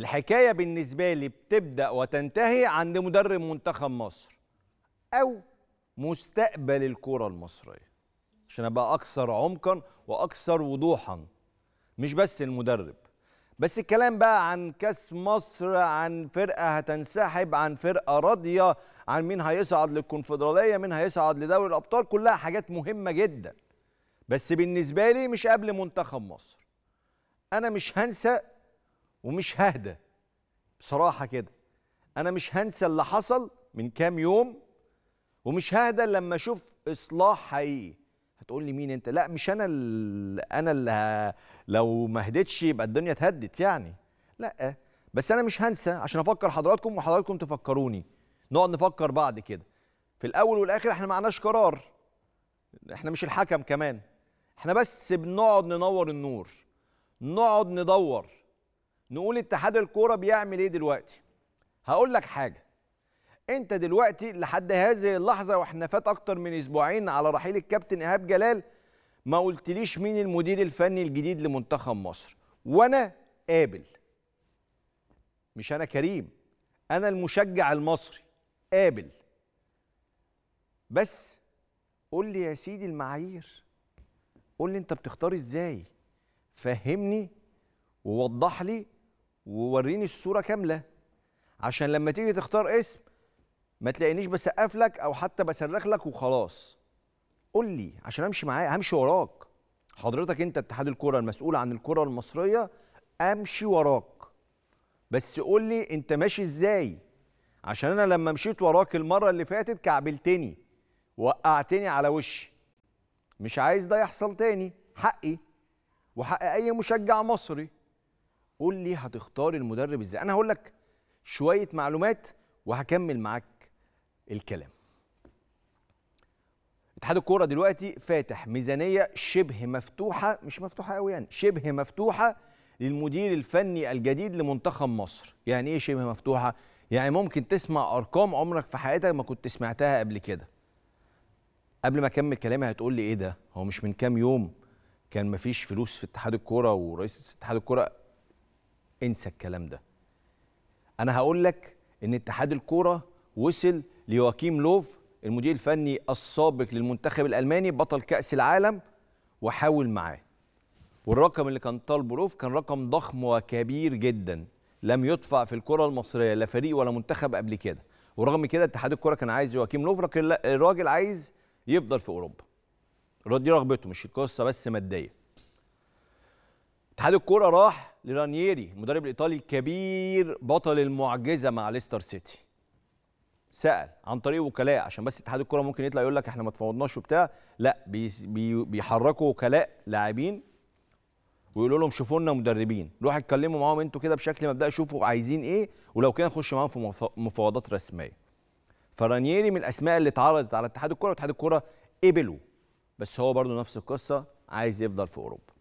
الحكايه بالنسبه لي بتبدا وتنتهي عند مدرب منتخب مصر او مستقبل الكره المصريه عشان ابقى اكثر عمقا واكثر وضوحا مش بس المدرب بس الكلام بقى عن كاس مصر عن فرقه هتنسحب عن فرقه راضيه عن مين هيصعد للكونفدراليه مين هيصعد لدوري الابطال كلها حاجات مهمه جدا بس بالنسبه لي مش قبل منتخب مصر انا مش هنسى ومش ههدى بصراحة كده أنا مش هنسى اللي حصل من كام يوم ومش ههدى لما أشوف إصلاح حقيقي هتقول لي مين أنت لا مش أنا اللي أنا اللي لو ما هدتش يبقى الدنيا اتهدت يعني لا بس أنا مش هنسى عشان أفكر حضراتكم وحضراتكم تفكروني نقعد نفكر بعد كده في الأول والآخر إحنا معناش قرار إحنا مش الحكم كمان إحنا بس بنقعد ننور النور نقعد ندور نقول اتحاد الكوره بيعمل ايه دلوقتي هقول لك حاجه انت دلوقتي لحد هذه اللحظه واحنا فات اكتر من اسبوعين على رحيل الكابتن ايهاب جلال ما قلتليش مين المدير الفني الجديد لمنتخب مصر وانا قابل مش انا كريم انا المشجع المصري قابل بس قول لي يا سيدي المعايير قول لي انت بتختار ازاي فهمني ووضح لي ووريني الصوره كامله عشان لما تيجي تختار اسم ما تلاقينيش بسقف لك او حتى بصرخ لك وخلاص قول لي عشان امشي معايا همشي وراك حضرتك انت اتحاد الكره المسؤول عن الكره المصريه امشي وراك بس قول لي انت ماشي ازاي عشان انا لما مشيت وراك المره اللي فاتت كعبلتني وقعتني على وشي مش عايز ده يحصل تاني حقي وحق اي مشجع مصري قول لي هتختار المدرب ازاي انا هقول لك شويه معلومات وهكمل معاك الكلام اتحاد الكوره دلوقتي فاتح ميزانيه شبه مفتوحه مش مفتوحه قوي يعني شبه مفتوحه للمدير الفني الجديد لمنتخب مصر يعني ايه شبه مفتوحه يعني ممكن تسمع ارقام عمرك في حياتك ما كنت سمعتها قبل كده قبل ما اكمل كلامي هتقول لي ايه ده هو مش من كام يوم كان مفيش فلوس في اتحاد الكوره ورئيس اتحاد الكوره انسى الكلام ده انا هقول لك ان اتحاد الكوره وصل ليواكيم لوف المدير الفني السابق للمنتخب الالماني بطل كاس العالم وحاول معاه والرقم اللي كان طالبه لوف كان رقم ضخم وكبير جدا لم يدفع في الكره المصريه لا فريق ولا منتخب قبل كده ورغم كده اتحاد الكوره كان عايز يواكيم لوف الراجل عايز يفضل في اوروبا دي رغبته مش القصه بس ماديه اتحاد الكوره راح لرانييري المدرب الايطالي الكبير بطل المعجزه مع ليستر سيتي سال عن طريق وكلاء عشان بس اتحاد الكوره ممكن يطلع يقول لك احنا ما تفاوضناش وبتاع لا بي بيحركوا وكلاء لاعبين ويقولوا لهم شوفوا لنا مدربين روحوا اتكلموا معاهم انتوا كده بشكل مبدئي شوفوا عايزين ايه ولو كده نخش معاهم في مفاوضات رسميه فرانييري من الاسماء اللي اتعرضت على اتحاد الكوره واتحاد الكوره قبلوا بس هو برضه نفس القصه عايز يفضل في اوروبا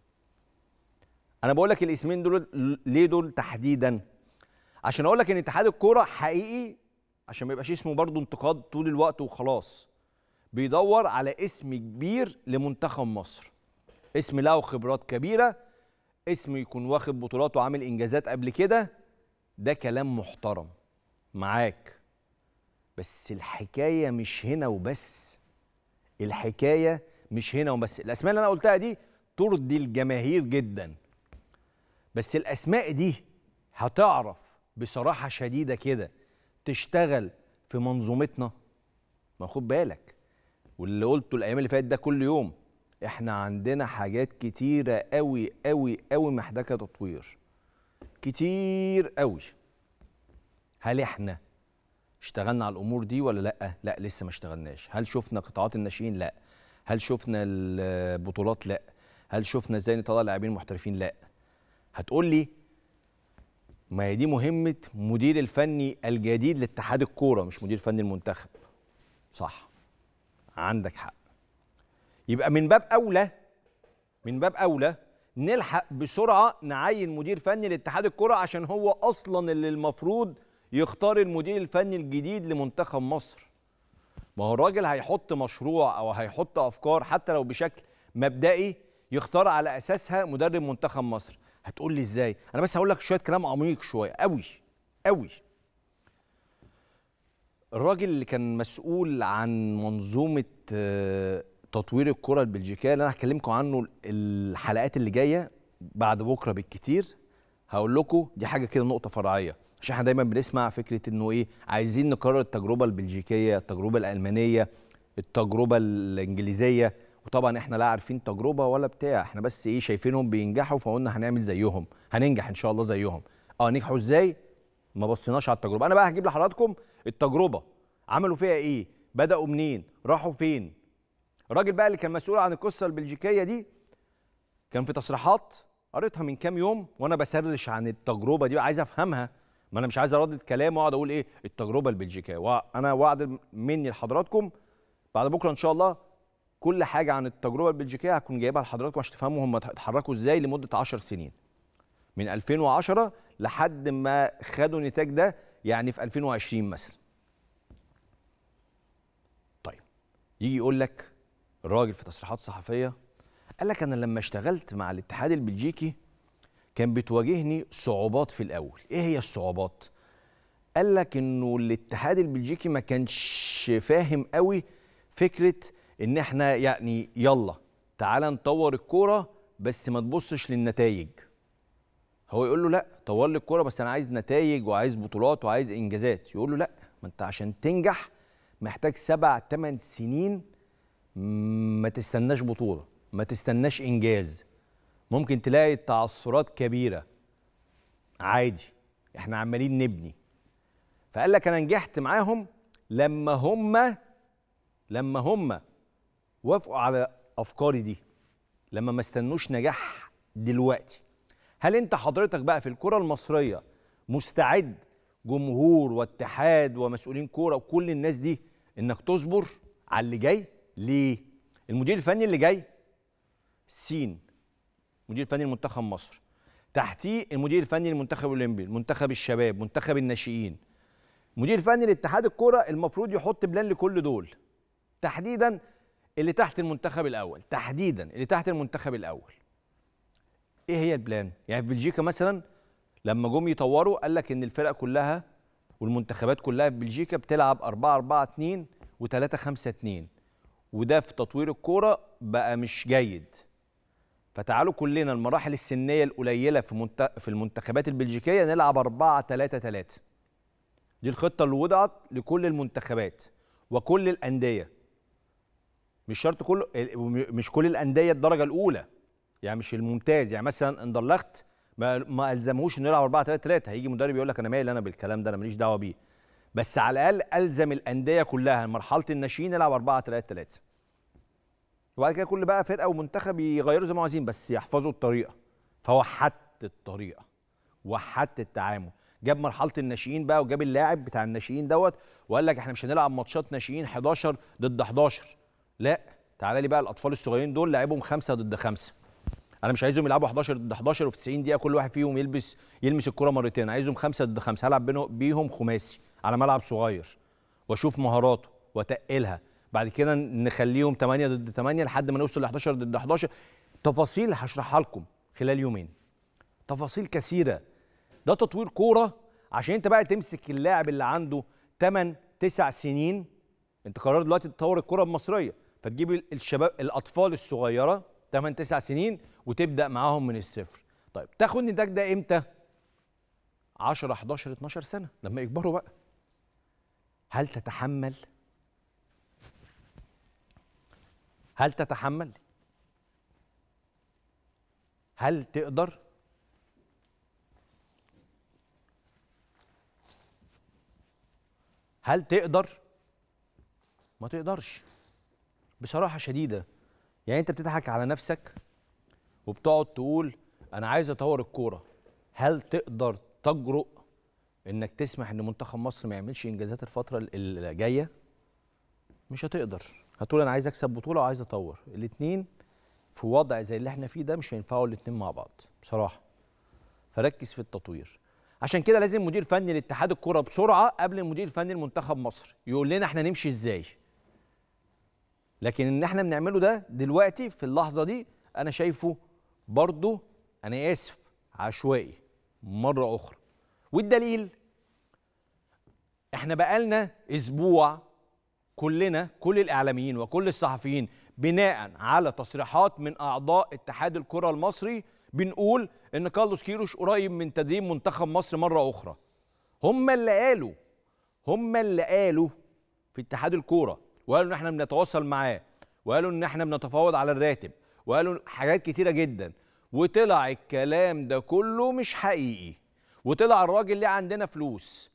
انا بقول لك الاسمين دول ليه دول تحديدا عشان اقول لك ان اتحاد الكوره حقيقي عشان ما يبقاش اسمه برضه انتقاد طول الوقت وخلاص بيدور على اسم كبير لمنتخب مصر اسم له خبرات كبيره اسم يكون واخد بطولات وعامل انجازات قبل كده ده كلام محترم معاك بس الحكايه مش هنا وبس الحكايه مش هنا وبس الاسماء اللي انا قلتها دي ترضي الجماهير جدا بس الاسماء دي هتعرف بصراحه شديده كده تشتغل في منظومتنا ما خد بالك واللي قلته الايام اللي فاتت ده كل يوم احنا عندنا حاجات كتيره قوي قوي قوي محتاجه تطوير كتير قوي هل احنا اشتغلنا على الامور دي ولا لا لا لسه ما اشتغلناش هل شفنا قطاعات الناشئين لا هل شفنا البطولات لا هل شفنا ازاي نطلع لاعبين محترفين لا هتقول لي ما هي دي مهمه مدير الفني الجديد لاتحاد الكوره مش مدير فني المنتخب صح عندك حق يبقى من باب اولى من باب اولى نلحق بسرعه نعين مدير فني لاتحاد الكورة عشان هو اصلا اللي المفروض يختار المدير الفني الجديد لمنتخب مصر ما هو الراجل هيحط مشروع او هيحط افكار حتى لو بشكل مبدئي يختار على اساسها مدرب منتخب مصر هتقول لي ازاي انا بس هقول لك شويه كلام عميق شويه قوي قوي الراجل اللي كان مسؤول عن منظومه آه، تطوير الكره البلجيكيه اللي انا هكلمكم عنه الحلقات اللي جايه بعد بكره بالكتير هقول لكم دي حاجه كده نقطه فرعيه عشان احنا دايما بنسمع فكره انه ايه عايزين نكرر التجربه البلجيكيه التجربه الالمانيه التجربه الانجليزيه وطبعا احنا لا عارفين تجربه ولا بتاع احنا بس ايه شايفينهم بينجحوا فقلنا هنعمل زيهم هننجح ان شاء الله زيهم اه نجحوا ازاي ما بصيناش على التجربه انا بقى هجيب لحضراتكم التجربه عملوا فيها ايه بداوا منين راحوا فين الراجل بقى اللي كان مسؤول عن القصه البلجيكيه دي كان في تصريحات قريتها من كام يوم وانا بسرش عن التجربه دي عايز افهمها ما انا مش عايز اردد كلام واقعد اقول ايه التجربه البلجيكيه وانا وعد مني لحضراتكم بعد بكره ان شاء الله كل حاجه عن التجربه البلجيكيه هكون جايبها لحضراتكم عشان تفهموا هم اتحركوا ازاي لمده 10 سنين من 2010 لحد ما خدوا النتاج ده يعني في 2020 مثلا طيب يجي يقول لك الراجل في تصريحات صحفيه قال لك انا لما اشتغلت مع الاتحاد البلجيكي كان بتواجهني صعوبات في الاول ايه هي الصعوبات قال لك انه الاتحاد البلجيكي ما كانش فاهم قوي فكره ان احنا يعني يلا تعالى نطور الكوره بس ما تبصش للنتائج هو يقول له لا طور لي الكوره بس انا عايز نتائج وعايز بطولات وعايز انجازات يقول له لا ما انت عشان تنجح محتاج سبع ثمان سنين ما تستناش بطوله ما تستناش انجاز ممكن تلاقي تعثرات كبيره عادي احنا عمالين نبني فقال لك انا نجحت معاهم لما هم لما هم وافقوا على افكاري دي لما ما استنوش نجاح دلوقتي هل انت حضرتك بقى في الكره المصريه مستعد جمهور واتحاد ومسؤولين كوره وكل الناس دي انك تصبر على اللي جاي ليه المدير الفني اللي جاي سين مدير فني المنتخب مصر تحتيه المدير الفني للمنتخب الاولمبي منتخب الشباب منتخب الناشئين مدير فني لاتحاد الكوره المفروض يحط بلان لكل دول تحديدا اللي تحت المنتخب الاول تحديدا اللي تحت المنتخب الاول ايه هي البلان يعني في بلجيكا مثلا لما جم يطوروا قال لك ان الفرق كلها والمنتخبات كلها في بلجيكا بتلعب 4 4 2 و3 5 2 وده في تطوير الكوره بقى مش جيد فتعالوا كلنا المراحل السنيه القليله في منت... في المنتخبات البلجيكيه نلعب 4 3 3 دي الخطه اللي وضعت لكل المنتخبات وكل الانديه مش شرط كل مش كل الانديه الدرجه الاولى يعني مش الممتاز يعني مثلا اندرلخت ما, ما الزمهوش انه يلعب 4 3 3 هيجي مدرب يقول لك انا مالي انا بالكلام ده انا ماليش دعوه بيه بس على الاقل الزم الانديه كلها مرحله الناشئين يلعب 4 3 3 وبعد كده كل بقى فرقه ومنتخب يغيروا زي ما عايزين بس يحفظوا الطريقه فهو الطريقه وحدت التعامل جاب مرحله الناشئين بقى وجاب اللاعب بتاع الناشئين دوت وقال لك احنا مش هنلعب ماتشات ناشئين 11 ضد 11 لا تعالى لي بقى الاطفال الصغيرين دول لعبهم خمسة ضد خمسة انا مش عايزهم يلعبوا 11 ضد 11 وفي 90 دقيقه كل واحد فيهم يلبس يلمس الكره مرتين عايزهم خمسة ضد خمسة هلعب بيهم خماسي على ملعب صغير واشوف مهاراته واتقلها بعد كده نخليهم 8 ضد 8 لحد ما نوصل ل 11 ضد 11 تفاصيل هشرحها لكم خلال يومين تفاصيل كثيره ده تطوير كوره عشان انت بقى تمسك اللاعب اللي عنده 8 9 سنين انت قررت دلوقتي تطور الكوره المصريه فتجيب الشباب الاطفال الصغيره 8 9 سنين وتبدا معاهم من الصفر طيب تاخد نتاج ده امتى 10 11 12 سنه لما يكبروا بقى هل تتحمل هل تتحمل هل تقدر هل تقدر ما تقدرش بصراحه شديده يعني انت بتضحك على نفسك وبتقعد تقول انا عايز اطور الكوره هل تقدر تجرؤ انك تسمح ان منتخب مصر ما يعملش انجازات الفتره اللي جايه مش هتقدر هتقول انا عايز اكسب بطوله وعايز اطور الاثنين في وضع زي اللي احنا فيه ده مش هينفعوا الاثنين مع بعض بصراحه فركز في التطوير عشان كده لازم مدير فني لاتحاد الكوره بسرعه قبل المدير الفني لمنتخب مصر يقول لنا احنا نمشي ازاي لكن ان احنا بنعمله ده دلوقتي في اللحظه دي انا شايفه برضه انا اسف عشوائي مره اخرى والدليل احنا بقالنا اسبوع كلنا كل الاعلاميين وكل الصحفيين بناء على تصريحات من اعضاء اتحاد الكره المصري بنقول ان كارلوس كيروش قريب من تدريب منتخب مصر مره اخرى هم اللي قالوا هم اللي قالوا في اتحاد الكوره وقالوا ان احنا بنتواصل معاه وقالوا ان احنا بنتفاوض على الراتب وقالوا حاجات كتيره جدا وطلع الكلام ده كله مش حقيقي وطلع الراجل ليه عندنا فلوس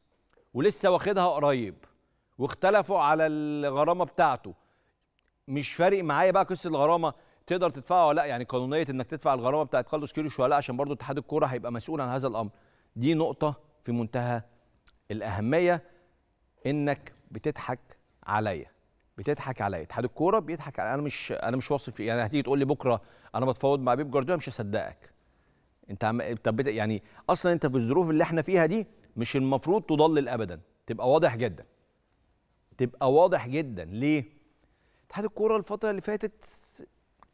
ولسه واخدها قريب واختلفوا على الغرامه بتاعته مش فارق معايا بقى قصه الغرامه تقدر تدفعها ولا لا يعني قانونيه انك تدفع الغرامه بتاعت كارلوس كيروش ولا لا عشان برضو اتحاد الكوره هيبقى مسؤول عن هذا الامر دي نقطه في منتهى الاهميه انك بتضحك عليا بتضحك عليا اتحاد الكوره بيضحك عليا انا مش انا مش واثق فيه يعني هتيجي تقول لي بكره انا بتفاوض مع بيب جوارديولا مش هصدقك انت عم... طب يعني اصلا انت في الظروف اللي احنا فيها دي مش المفروض تضلل ابدا تبقى واضح جدا تبقى واضح جدا ليه اتحاد الكوره الفتره اللي فاتت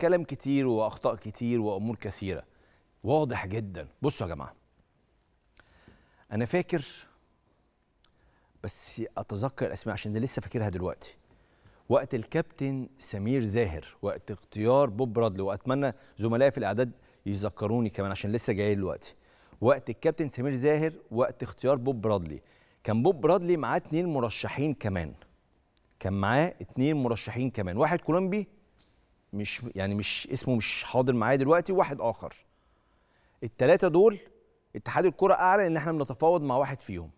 كلام كتير واخطاء كتير وامور كثيره واضح جدا بصوا يا جماعه انا فاكر بس اتذكر الاسماء عشان ده لسه فاكرها دلوقتي وقت الكابتن سمير زاهر وقت اختيار بوب برادلي واتمنى زملائي في الاعداد يذكروني كمان عشان لسه جاي دلوقتي وقت الكابتن سمير زاهر وقت اختيار بوب برادلي كان بوب برادلي معاه اتنين مرشحين كمان كان معاه اتنين مرشحين كمان واحد كولومبي مش يعني مش اسمه مش حاضر معايا دلوقتي واحد اخر الثلاثه دول اتحاد الكره اعلن ان احنا بنتفاوض مع واحد فيهم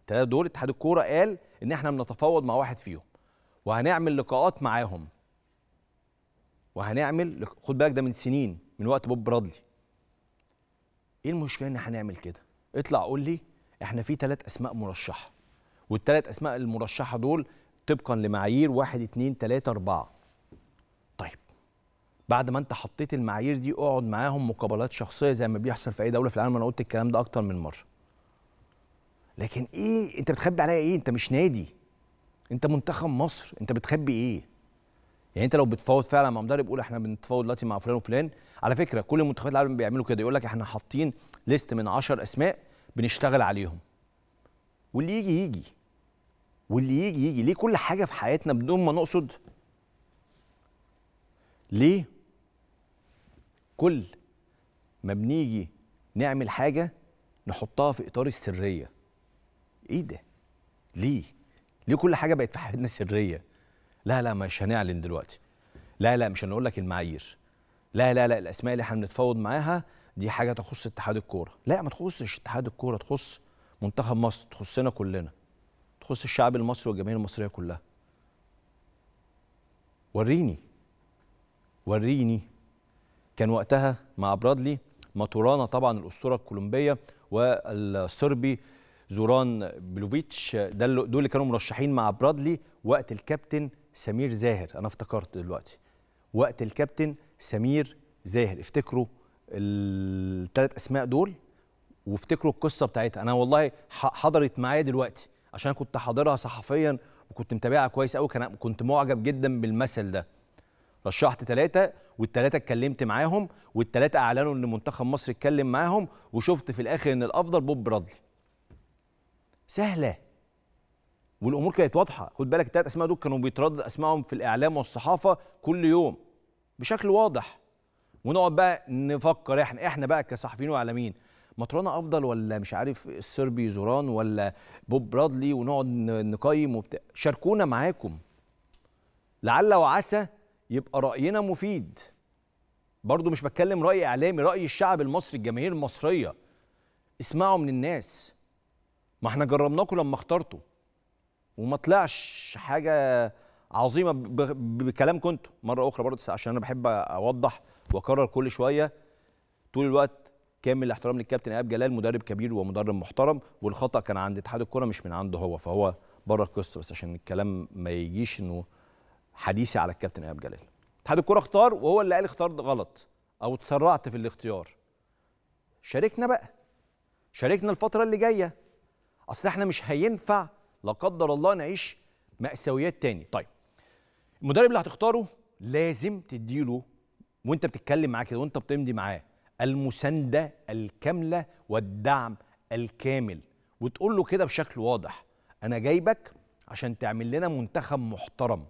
الثلاثه دول اتحاد الكره قال ان احنا بنتفاوض مع واحد فيهم وهنعمل لقاءات معاهم وهنعمل خد بالك ده من سنين من وقت بوب برادلي ايه المشكله ان هنعمل كده اطلع قول لي احنا في ثلاث اسماء مرشحه والثلاث اسماء المرشحه دول طبقا لمعايير واحد اتنين تلاته اربعه طيب بعد ما انت حطيت المعايير دي اقعد معاهم مقابلات شخصيه زي ما بيحصل في اي دوله في العالم انا قلت الكلام ده اكتر من مره لكن ايه انت بتخبي عليا ايه انت مش نادي انت منتخب مصر انت بتخبي ايه يعني انت لو بتفاوض فعلا مع مدرب يقول احنا بنتفاوض دلوقتي مع فلان وفلان على فكره كل منتخبات العالم بيعملوا كده يقول لك احنا حاطين ليست من 10 اسماء بنشتغل عليهم واللي يجي يجي واللي يجي يجي ليه كل حاجه في حياتنا بدون ما نقصد ليه كل ما بنيجي نعمل حاجه نحطها في اطار السريه ايه ده ليه ليه كل حاجه بقت في حياتنا سريه لا لا مش هنعلن دلوقتي لا لا مش هنقول لك المعايير لا لا لا الاسماء اللي احنا بنتفاوض معاها دي حاجه تخص اتحاد الكوره لا ما تخصش اتحاد الكوره تخص منتخب مصر تخصنا كلنا تخص الشعب المصري والجماهير المصريه كلها وريني وريني كان وقتها مع برادلي ماتورانا طبعا الاسطوره الكولومبيه والصربي زوران بلوفيتش دول اللي كانوا مرشحين مع برادلي وقت الكابتن سمير زاهر انا افتكرت دلوقتي وقت الكابتن سمير زاهر افتكروا الثلاث اسماء دول وافتكروا القصه بتاعتها انا والله حضرت معايا دلوقتي عشان كنت حاضرها صحفيا وكنت متابعها كويس قوي كان كنت معجب جدا بالمثل ده رشحت ثلاثة والثلاثة اتكلمت معاهم والثلاثة أعلنوا إن منتخب مصر اتكلم معاهم وشفت في الآخر إن الأفضل بوب برادلي سهله والامور كانت واضحه خد بالك التلات اسماء دول كانوا بيتردد اسمائهم في الاعلام والصحافه كل يوم بشكل واضح ونقعد بقى نفكر احنا احنا بقى كصحفيين واعلاميين مطرانه افضل ولا مش عارف الصربي زوران ولا بوب برادلي ونقعد نقيم وبتاع شاركونا معاكم لعل وعسى يبقى راينا مفيد برضو مش بتكلم راي اعلامي راي الشعب المصري الجماهير المصريه اسمعوا من الناس ما احنا جربناكم لما اخترته وما طلعش حاجه عظيمه بكلام كنتوا مره اخرى برضه عشان انا بحب اوضح واكرر كل شويه طول الوقت كامل الاحترام للكابتن ايهاب جلال مدرب كبير ومدرب محترم والخطا كان عند اتحاد الكره مش من عنده هو فهو بره القصه بس عشان الكلام ما يجيش انه حديثي على الكابتن ايهاب جلال اتحاد الكره اختار وهو اللي قال اختار غلط او اتسرعت في الاختيار شاركنا بقى شاركنا الفتره اللي جايه اصل احنا مش هينفع لا قدر الله نعيش مأساويات تاني طيب المدرب اللي هتختاره لازم تديله وانت بتتكلم معاه كده وانت بتمضي معاه المسانده الكامله والدعم الكامل وتقول له كده بشكل واضح انا جايبك عشان تعمل لنا منتخب محترم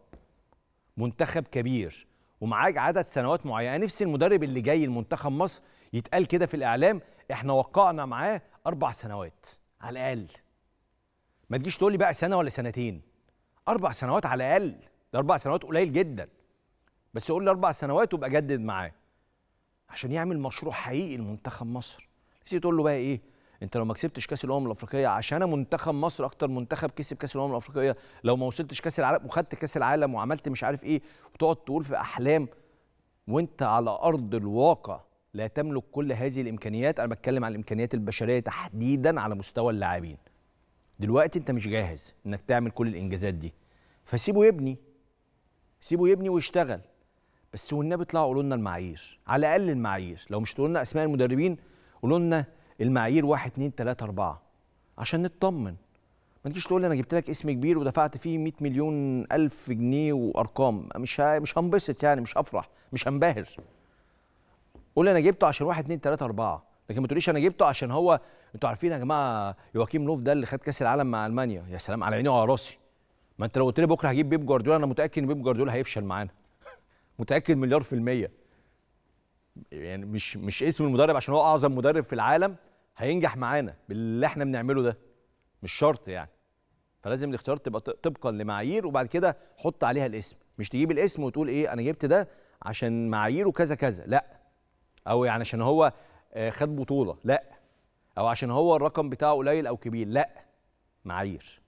منتخب كبير ومعاك عدد سنوات معينه نفسي المدرب اللي جاي لمنتخب مصر يتقال كده في الاعلام احنا وقعنا معاه اربع سنوات على الاقل ما تجيش تقول لي بقى سنه ولا سنتين اربع سنوات على الاقل ده اربع سنوات قليل جدا بس قول لي اربع سنوات وابقى جدد معاه عشان يعمل مشروع حقيقي لمنتخب مصر تيجي تقول له بقى ايه انت لو ما كسبتش كاس الامم الافريقيه عشان انا منتخب مصر اكتر منتخب كسب كاس الامم الافريقيه لو ما وصلتش كاس العالم وخدت كاس العالم وعملت مش عارف ايه وتقعد تقول في احلام وانت على ارض الواقع لا تملك كل هذه الامكانيات انا بتكلم عن الامكانيات البشريه تحديدا على مستوى اللاعبين دلوقتي انت مش جاهز انك تعمل كل الانجازات دي فسيبه يبني سيبه يبني ويشتغل بس والنبي اطلعوا قولوا لنا المعايير على الاقل المعايير لو مش تقولوا لنا اسماء المدربين قولوا لنا المعايير 1 2 3 4 عشان نطمن ما تجيش تقول لي انا جبت لك اسم كبير ودفعت فيه 100 مليون الف جنيه وارقام مش مش هنبسط يعني مش هفرح مش هنبهر قول انا جبته عشان 1 2 3 4 لكن ما تقوليش انا جبته عشان هو انتوا عارفين يا جماعه يواكيم نوف ده اللي خد كاس العالم مع المانيا يا سلام على عيني وعلى راسي ما انت لو قلت لي بكره هجيب بيب جوارديولا انا متاكد ان بيب جوارديولا هيفشل معانا متاكد مليار في الميه يعني مش مش اسم المدرب عشان هو اعظم مدرب في العالم هينجح معانا باللي احنا بنعمله ده مش شرط يعني فلازم الاختيار تبقى طبقا لمعايير وبعد كده حط عليها الاسم مش تجيب الاسم وتقول ايه انا جبت ده عشان معاييره كذا كذا لا او يعني عشان هو آه، خد بطوله لا او عشان هو الرقم بتاعه قليل او كبير لا معايير